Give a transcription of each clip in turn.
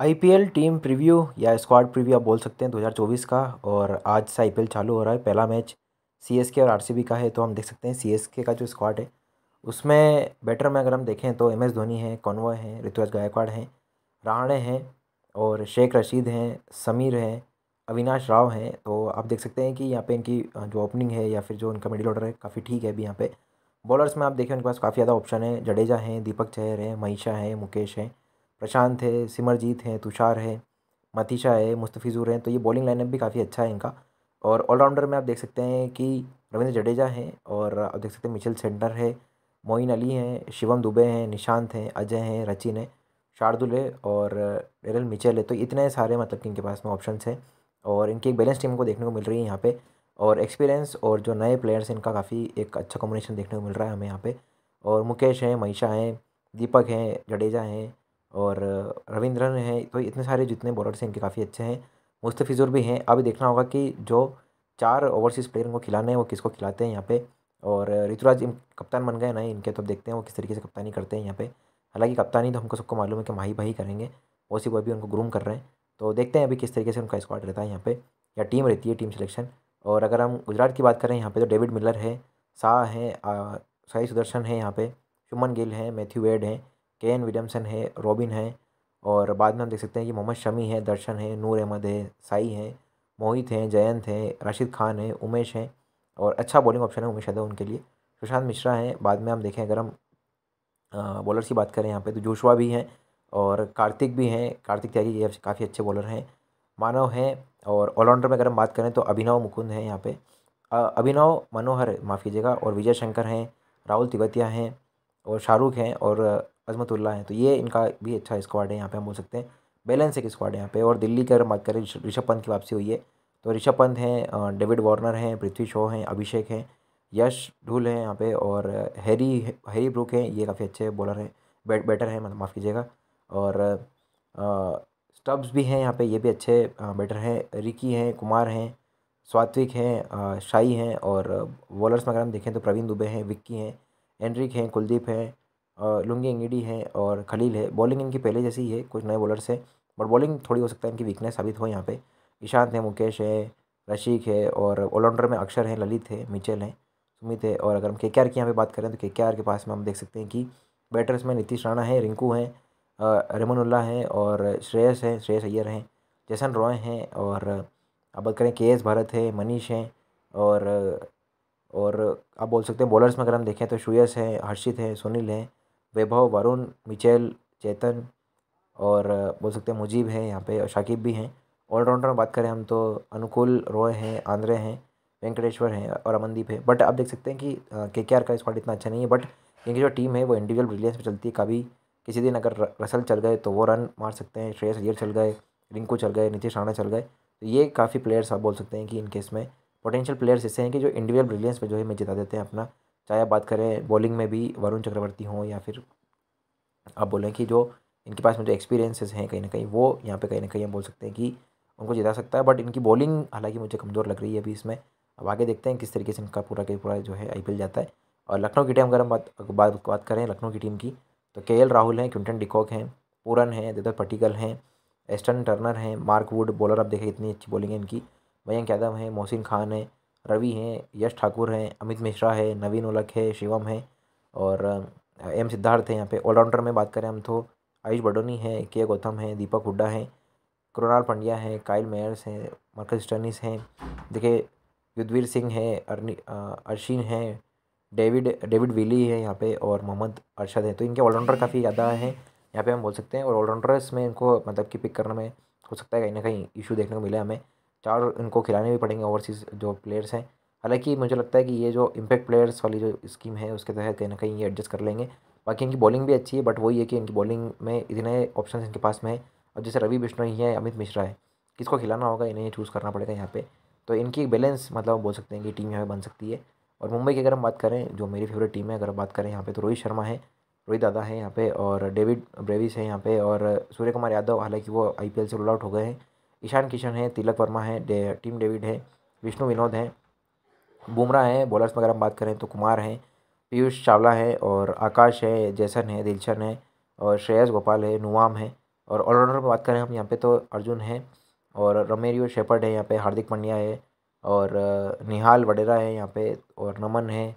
IPL team preview या squad preview आप बोल सकते हैं 2024 का और आज से आईपीएल चालू हो रहा है पहला मैच सीएसके और आरसीबी का है तो हम देख सकते हैं सीएसके का जो स्क्वाड है उसमें बैटर में अगर हम देखें तो एम एस धोनी हैं कौनवा हैं ऋतुराज गायकवाड़ हैं राणे हैं और शेख रशीद हैं समीर हैं अविनाश राव हैं तो आप देख सकते हैं कि यहाँ पे इनकी जो ओपनिंग है या फिर जो उनका मिडिल ऑर्डर है काफ़ी ठीक है अभी यहाँ पे बॉलर्स में आप देखें उनके पास काफ़ी ज़्यादा ऑप्शन है जडेजा हैं दीपक चहर हैं महिषा हैं मुकेश हैं प्रशांत है सिमरजीत हैं तुषार है मतीशा है मुस्तफिजूर हैं तो ये बॉलिंग लाइनअप भी काफ़ी अच्छा है इनका और ऑलराउंडर में आप देख सकते हैं कि रविंद्र जडेजा हैं और आप देख सकते हैं मिचेल सेंडर है मोइन अली हैं शिवम दुबे हैं निशांत हैं अजय हैं रचिन है शार्दुल है और डेरल मिचेल है तो इतने सारे मतलब कि इनके पास में ऑप्शन हैं और इनकी एक बैलेंस टीम को देखने को मिल रही है यहाँ पे और एक्सपीरियंस और जो नए प्लेयर्स हैं इनका काफ़ी एक अच्छा कॉम्बिनेशन देखने को मिल रहा है हमें यहाँ पे और मुकेश हैं महिषा हैं दीपक हैं जडेजा हैं और रविंद्रन हैं तो इतने सारे जितने बॉलर्स हैं इनके काफ़ी अच्छे हैं मुस्तफ़िज़ुर भी हैं अभी देखना होगा कि जो चार ओवरसीज़ प्लेयर को खिलाने हैं वो किसको खिलाते हैं यहाँ पे और ऋतुराज कप्तान बन गए ना इनके तो अब देखते हैं वो किस तरीके से कप्तानी करते हैं यहाँ पे हालांकि कप्तानी तो हमको सबको मालूम है कि माही भाई करेंगे ओसी बॉय भी उनको ग्रूम कर रहे हैं तो देखते हैं अभी किस तरीके से उनका स्क्वाड रहता है यहाँ पे या टीम रहती है टीम सिलेक्शन और अगर हम गुजरात की बात करें यहाँ पे तो डेविड मिलर है शाह हैं साई सुदर्शन है यहाँ पे शुमन गिल हैं मैथ्यू वेड हैं केन विलियमसन है रॉबिन है और बाद में हम देख सकते हैं कि मोहम्मद शमी है दर्शन है नूर अहमद है साई है मोहित हैं जयंत हैं राशिद खान है उमेश हैं और अच्छा बॉलिंग ऑप्शन है उमेश यादव उनके लिए सुशांत मिश्रा हैं बाद में हम देखें अगर हम बॉलर्स की बात करें यहाँ पे तो जोशवा भी हैं और कार्तिक भी हैं कार्तिक त्यागी ये काफ़ी अच्छे बॉलर हैं मानव हैं और ऑलराउंडर में अगर हम बात करें तो अभिनव मुकुंद हैं यहाँ पे अभिनव मनोहर माफ़ कीजिएगा और विजय शंकर हैं राहुल तिवतिया हैं और शाहरुख हैं और अजमतुल्ला हैं तो ये इनका भी अच्छा स्क्वाड है यहाँ पे हम बोल सकते हैं बैलेंस एक स्क्वाड है यहाँ पे और दिल्ली की अगर बात करें ऋषभ पंत की वापसी हुई है तो ऋषभ पंत हैं डेविड वार्नर हैं पृथ्वी शो हैं अभिषेक हैं यश ढूल हैं यहाँ पे और हैरी हैरी ब्रुक हैं ये काफ़ी अच्छे बॉलर हैं बैट बैटर हैं मतलब माफ़ कीजिएगा और स्टब्स भी हैं यहाँ पे ये भी अच्छे बैटर हैं रिकी हैं कुमार हैं स्वात्विक हैं शाही हैं और बॉलर्स में अगर हम देखें तो प्रवीण दुबे हैं विक्की हैं एनरिक हैं कुलदीप हैं लुंगी अंगिडी है और खलील है बॉलिंग इनकी पहले जैसी ही है कुछ नए बॉलर्स हैं बट बॉलिंग थोड़ी हो सकता है इनकी वीकनेस साबित हो यहाँ पे ईशांत है मुकेश है रशीक है और ऑलराउंडर में अक्षर हैं ललित है मिचेल हैं सुमित है और अगर हम के के आर की यहाँ पर बात करें तो के के आर के पास में हम देख सकते हैं कि बैटर्स में नीतीश राणा है रिंकू हैं रमनुल्ला है और श्रेयस हैं श्रेयस अय्यर हैं जैसन रॉय हैं और आप बात करें के एस भारत है मनीष हैं और और आप बोल सकते हैं बॉलर्स में अगर हम देखें तो श्रेयस हैं हर्षित हैं सुनील हैं वैभव वरुण मिचेल चेतन और बोल सकते हैं मुजीब है यहाँ पे और शाकिब भी हैं ऑलराउंडर में बात करें हम तो अनुकूल रॉय हैं आंद्रे हैं वेंकटेश्वर हैं और अमनदीप है बट आप देख सकते हैं कि के के आर का स्क्वाड इतना अच्छा नहीं है बट इनकी जो टीम है वो इंडिविजुअल ब्रिलियंस पर चलती है कभी किसी दिन अगर रसल चल गए तो वो रन मार सकते हैं श्रेयस अय्यर चल गए रिंकू चल गए नीतीश राणा चल गए तो ये काफ़ी प्लेयर्स आप बोल सकते हैं कि केस में पोटेंशियल प्लेयर्स ऐसे हैं कि जो इंडिविजुअल ब्रिलियंस पे जो है मैं जिता देते हैं अपना चाहे आप बात करें बॉलिंग में भी वरुण चक्रवर्ती हों या फिर आप बोलें कि जो इनके पास में जो एक्सपीरियंसेस हैं कहीं ना कहीं वो यहाँ पे कहीं ना कहीं हम बोल सकते हैं कि उनको जिता सकता है बट इनकी बॉलिंग हालांकि मुझे कमज़ोर लग रही है अभी इसमें अब आगे देखते हैं किस तरीके से इनका पूरा के पूरा जो है आई जाता है और लखनऊ की टीम अगर हम बात बात बात करें लखनऊ की टीम की तो के राहुल हैं क्विंटन डिकॉक हैं पूरन हैं दिदर पटिकल हैं एस्टन टर्नर हैं मार्क वुड बॉलर आप देखें इतनी अच्छी बॉलिंग है इनकी मयंक यादव हैं मोहसिन खान हैं रवि हैं यश ठाकुर हैं अमित मिश्रा है नवीन उलक है शिवम है और एम सिद्धार्थ है यहाँ पे ऑलराउंडर में बात करें हम तो आयुष बडोनी है के गौतम है दीपक हुड्डा है कृणाल पंड्या है काइल मेयर्स हैं मर्कज स्टर्निस हैं देखिए युद्धवीर सिंह है अर्शीन है डेविड डेविड विली है यहाँ पे और मोहम्मद अरशद है तो इनके ऑलराउंडर काफ़ी ज़्यादा हैं यहाँ पे हम बोल सकते हैं और ऑलराउंडर्स में इनको मतलब कि पिक करने में हो सकता है कहीं ना कहीं इशू देखने को मिला हमें चार इनको खिलाने भी पड़ेंगे ओवरसीज़ जो प्लेयर्स हैं हालांकि मुझे लगता है कि ये जो इम्पैक्ट प्लेयर्स वाली जो स्कीम है उसके तहत कहीं ना कहीं ये एडजस्ट कर लेंगे बाकी इनकी बॉलिंग भी अच्छी है बट वही है कि इनकी बॉलिंग में इतने ऑप्शन इनके पास में है और जैसे रवि बिश्नोई है अमित मिश्रा है किसको खिलाना होगा इन्हें चूज़ करना पड़ेगा यहाँ पर तो इनकी बैलेंस मतलब बोल सकते हैं कि टीम यहाँ पर बन सकती है और मुंबई की अगर हम बात करें जो मेरी फेवरेट टीम है अगर बात करें यहाँ पर तो रोहित शर्मा है रोहित दादा है यहाँ पे और डेविड ब्रेविस है यहाँ पे और सूर्य कुमार यादव हालांकि वो आई से रोल आउट हो गए हैं ईशान किशन है तिलक वर्मा है दे, टीम डेविड है विष्णु विनोद हैं बुमराह हैं बॉलर्स में अगर हम बात करें तो कुमार हैं पीयूष चावला है और आकाश है जैसन है दिलशन है और श्रेयस गोपाल है नुआम है और ऑलराउंडर की बात करें हम यहाँ पे तो अर्जुन है और रमेरियो शेपर्ड है यहाँ पे हार्दिक पंड्या है और निहाल वडेरा है यहाँ पे और नमन है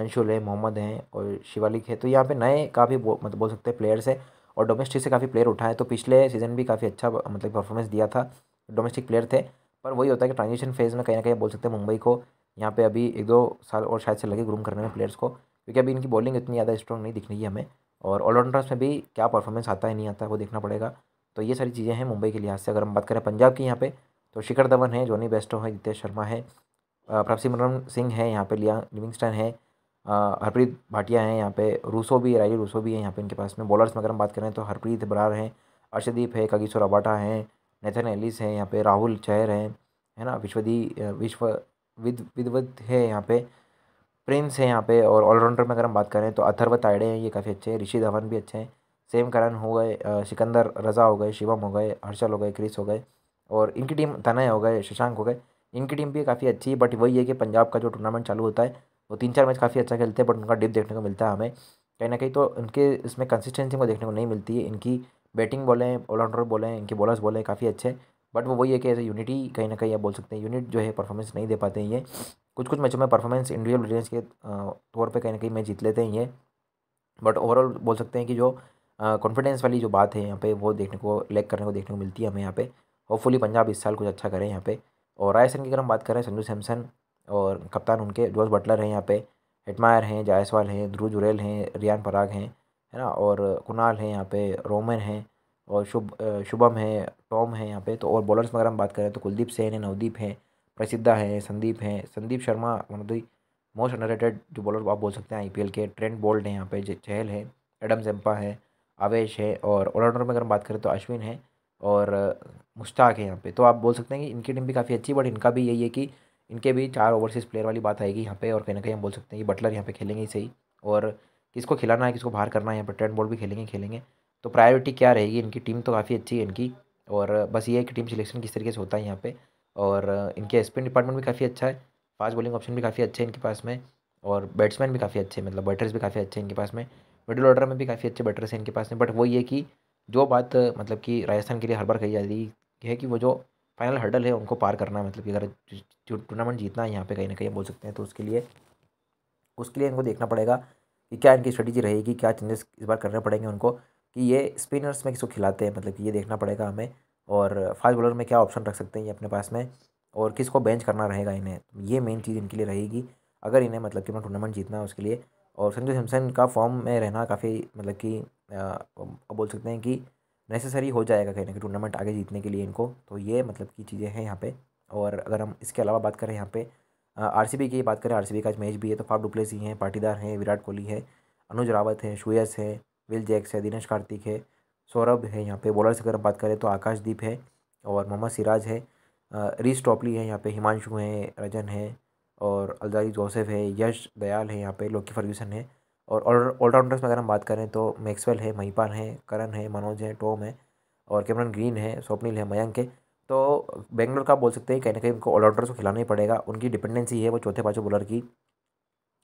अंशुल है मोहम्मद हैं और शिवालिक है तो यहाँ पे नए काफ़ी मतलब बोल सकते हैं प्लेयर्स है और डोमेस्टिक से काफ़ी प्लेयर उठाए तो पिछले सीज़न भी काफ़ी अच्छा मतलब परफॉर्मेंस दिया था डोमेस्टिक प्लेयर थे पर वही होता है कि ट्रांजिशन फेज़ में कहीं ना कहीं बोल सकते हैं मुंबई को यहाँ पे अभी एक दो साल और शायद से लगे ग्रूम करने में प्लेयर्स को क्योंकि अभी इनकी बॉलिंग इतनी ज़्यादा स्ट्रॉन्ग नहीं दिख रही है हमें और ऑलराउंडर्स में भी क्या परफॉर्मेंस आता है नहीं आता है वो देखना पड़ेगा तो ये सारी चीज़ें हैं मुंबई के लिहाज से अगर हम बात करें पंजाब की यहाँ पे तो शिखर धवन है जोनी बेस्टो है जितेश शर्मा है प्रभसिमरन सिंह है यहाँ पर लिया लिविंगस्टन है हरप्रीत भाटिया हैं यहाँ पे रूसो भी राजीव रूसो भी है यहाँ पे इनके पास में बॉलर्स में अगर हम बात करें तो हरप्रीत बरार हैं अर्शदीप है कागीसोर अबाटा हैं नेथन एलिस है यहाँ पे राहुल चैर हैं है ना विश्वदी विश्व विद विदवत है यहाँ पे प्रिंस है यहाँ पे और ऑलराउंडर में अगर हम बात करें तो अथर्व ताइडे हैं ये काफ़ी अच्छे हैं ऋषि धवन भी अच्छे हैं सेम करण हो गए सिकंदर रज़ा हो गए शिवम हो गए हर्षल हो गए क्रिस हो गए और इनकी टीम तनय हो गए शशांक हो गए इनकी टीम भी काफ़ी अच्छी है बट वही है कि पंजाब का जो टूर्नामेंट चालू होता है वो तीन चार मैच काफ़ी अच्छा खेलते हैं बट उनका डिप देखने को मिलता है हमें कहीं ना कहीं तो उनके इसमें कंसिस्टेंसी को देखने को नहीं मिलती है इनकी बैटिंग बोले ऑलराउंडर बोले इनके बॉलर्स बोले काफ़ी अच्छे बट वो वही है कि एज यूनिटी कहीं ना कहीं आप बोल सकते हैं यूनिट जो है परफॉर्मेंस नहीं दे पाते हैं ये कुछ कुछ मैचों में परफॉर्मेंस इंडिविजुअल ब्रिलियंस के तौर पे कहीं ना कहीं मैच जीत लेते हैं ये बट ओवरऑल बोल सकते हैं कि जो कॉन्फिडेंस वाली जो बात है यहाँ पे वो देखने को लेक करने को देखने को मिलती है हमें यहाँ पे होपफुली पंजाब इस साल कुछ अच्छा करें यहाँ पे और रायसन की अगर हम बात करें संजू सैमसन और कप्तान उनके जोस बटलर हैं यहाँ पे हेटमायर हैं जायसवाल हैं ध्रुव जुरेल हैं रियान पराग हैं है ना और कुणाल है यहाँ पे रोमन है और शुभ शुभम है टॉम है यहाँ पे तो और बॉलर्स में अगर हम बात करें तो कुलदीप सेन है नवदीप है प्रसिद्धा है संदीप है Sandeep Sharma one of the most under जो बॉलर आप बोल सकते हैं आई के ट्रेंड बोल्ड हैं यहाँ पे चहल है एडम जम्पा है आवेश है और ऑलराउंडर में अगर हम बात करें तो अश्विन है और मुश्ताक है यहाँ पे तो आप बोल सकते हैं कि इनकी टीम भी काफ़ी अच्छी बट इनका भी यही है कि इनके भी चार ओवरसीज़ प्लेयर वाली बात आएगी यहाँ पे और कहीं ना कहीं हम बोल सकते हैं कि बटलर यहाँ पे खेलेंगे ही सही और किसको खिलाना है किसको बाहर करना है यहाँ पर ट्रेंड बॉल भी खेलेंगे खेलेंगे तो प्रायोरिटी क्या रहेगी इनकी टीम तो काफ़ी अच्छी है इनकी और बस ये है कि टीम सिलेक्शन किस तरीके से होता है यहाँ पर और इनके स्पिन डिपार्टमेंट भी काफ़ी अच्छा है फास्ट बॉलिंग ऑप्शन भी काफ़ी अच्छे हैं इनके पास में और बैट्समैन भी काफ़ी अच्छे मतलब बैटर्स भी काफ़ी अच्छे हैं इनके पास में मिडिल ऑर्डर में भी काफ़ी अच्छे बैटर्स हैं इनके पास में बट वो ये कि जो बात मतलब कि राजस्थान के लिए हर बार कही जाती है कि वो जो फाइनल हर्डल है उनको पार करना है मतलब कि अगर टूर्नामेंट जीतना है यहाँ पे कहीं ना कहीं बोल सकते हैं तो उसके लिए उसके लिए इनको देखना पड़ेगा कि क्या इनकी स्ट्रेटजी रहेगी क्या चेंजेस इस बार करने पड़ेंगे उनको कि ये स्पिनर्स में किसको खिलाते हैं मतलब कि ये देखना पड़ेगा हमें और फास्ट बॉलर में क्या ऑप्शन रख सकते हैं ये अपने पास में और किसको बेंच करना रहेगा इन्हें ये मेन चीज़ इनके लिए रहेगी अगर इन्हें मतलब कि अपना टूर्नामेंट जीतना है उसके लिए और संजू सैमसन का फॉर्म में रहना काफ़ी मतलब कि बोल सकते हैं कि नेसेसरी हो जाएगा कहीं ना कहीं टूर्नामेंट आगे जीतने के लिए इनको तो ये मतलब की चीज़ें हैं यहाँ पर और अगर हम इसके अलावा बात करें यहाँ पर बी की बात करें बी का आज मैच भी है तो फाफ डुप्लेसी हैं पाटीदार हैं विराट कोहली है अनुज रावत हैं शुयस है विल जैक्स है दिनेश कार्तिक है सौरभ है यहाँ पे बॉलर से अगर बात करें तो आकाशदीप है और मोहम्मद सिराज है रीस टॉपली है यहाँ पे हिमांशु हैं रजन है और अलजारी जोसेफ है यश दयाल है यहाँ पे लोकी फर्ग्यूसन है और ऑलराउंडर्स में अगर हम बात करें तो मैक्सवेल है महिपाल है करण है मनोज है टोम है और कैमरन ग्रीन है स्वप्निल है मयंक है तो बेंगलोर का बोल सकते हैं कहीं ना कहीं उनको ऑल को खिलाना ही पड़ेगा उनकी डिपेंडेंसी है वो चौथे पाँचों बॉलर की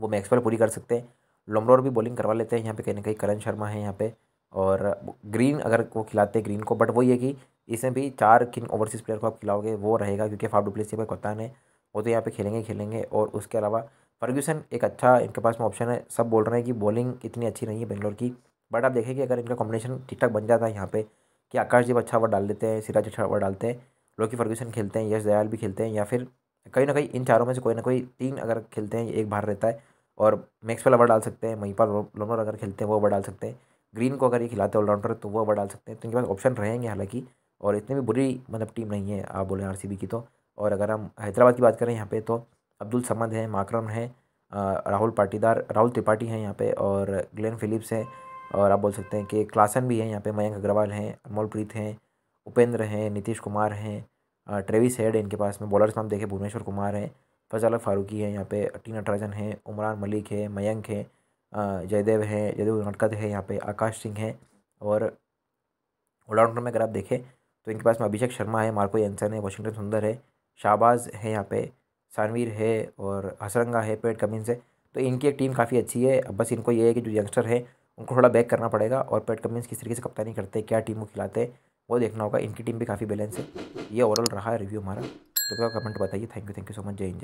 वो मैक्सवेल पूरी कर सकते हैं लोमरोर भी बॉलिंग करवा लेते हैं यहाँ पे कहीं ना कहीं करण शर्मा है यहाँ पे और ग्रीन अगर वो खिलाते हैं ग्रीन को बट वही है कि इसमें भी चार किन ओवरसीज़ प्लेयर को आप खिलाओगे वो रहेगा क्योंकि फाफ डुप्लेसी पर कप्तान है वो तो यहाँ पे खेलेंगे खेलेंगे और उसके अलावा फर्ग्यूसन एक अच्छा इनके पास में ऑप्शन है सब बोल रहे हैं कि बॉलिंग इतनी अच्छी नहीं है बेंगलोर की बट आप देखेंगे अगर इनका कॉम्बिनेशन ठीक ठाक बन जाता है यहाँ पर कि आकाशदीप अच्छा ओवर डाल देते हैं सिराज अच्छा ओवर डालते हैं रोकी फर्ग्यूसन खेलते हैं यश दयाल भी खेलते हैं या फिर कहीं ना कहीं इन चारों में से कोई ना कोई तीन अगर खेलते हैं एक बाहर रहता है और मैक्सवेल ओवर डाल सकते हैं महिपाल लोनर अगर खेलते हैं वो ओवर डाल सकते हैं ग्रीन को अगर ये खिलाते हैं ऑलराउंडर तो वो ओवर डाल सकते हैं तो इनके पास ऑप्शन रहेंगे हालांकि और इतनी भी बुरी मतलब टीम नहीं है आप बोलें आर की तो और अगर हम हैदराबाद की बात करें यहाँ पे तो अब्दुल समद हैं माकरम हैं राहुल पाटीदार राहुल त्रिपाठी हैं यहाँ पे और ग्लेन फिलिप्स हैं और आप बोल सकते हैं कि क्लासन भी हैं यहाँ पे मयंक अग्रवाल हैं अमोलप्रीत हैं उपेंद्र हैं नीतीश कुमार हैं ट्रेविस हेड इनके पास में बॉलर्स नाम देखें भुवनेश्वर कुमार हैं फजल फारूकी हैं यहाँ पे टी नटराजन हैं उमरान मलिक है मयंक है जयदेव हैं जयदेव नटकत है यहाँ पे आकाश सिंह हैं और ऑलराउंडर में अगर आप देखें तो इनके पास में अभिषेक शर्मा है मार्को एंसन है वॉशिंगटन सुंदर है शाहबाज है यहाँ पे सानवीर है और हसरंगा है पेट कमिंस है तो इनकी एक टीम काफ़ी अच्छी है अब बस इनको ये है कि जो यंगस्टर है उनको थोड़ा बैक करना पड़ेगा और पैट कमिंस किस तरीके से कप्तानी करते क्या टीम को खिलाते हैं वो देखना होगा इनकी टीम भी काफ़ी बैलेंस है ये ओवरऑल रहा है रिव्यू हमारा तो कमेंट बताइए thank you thank you so much जय हिंद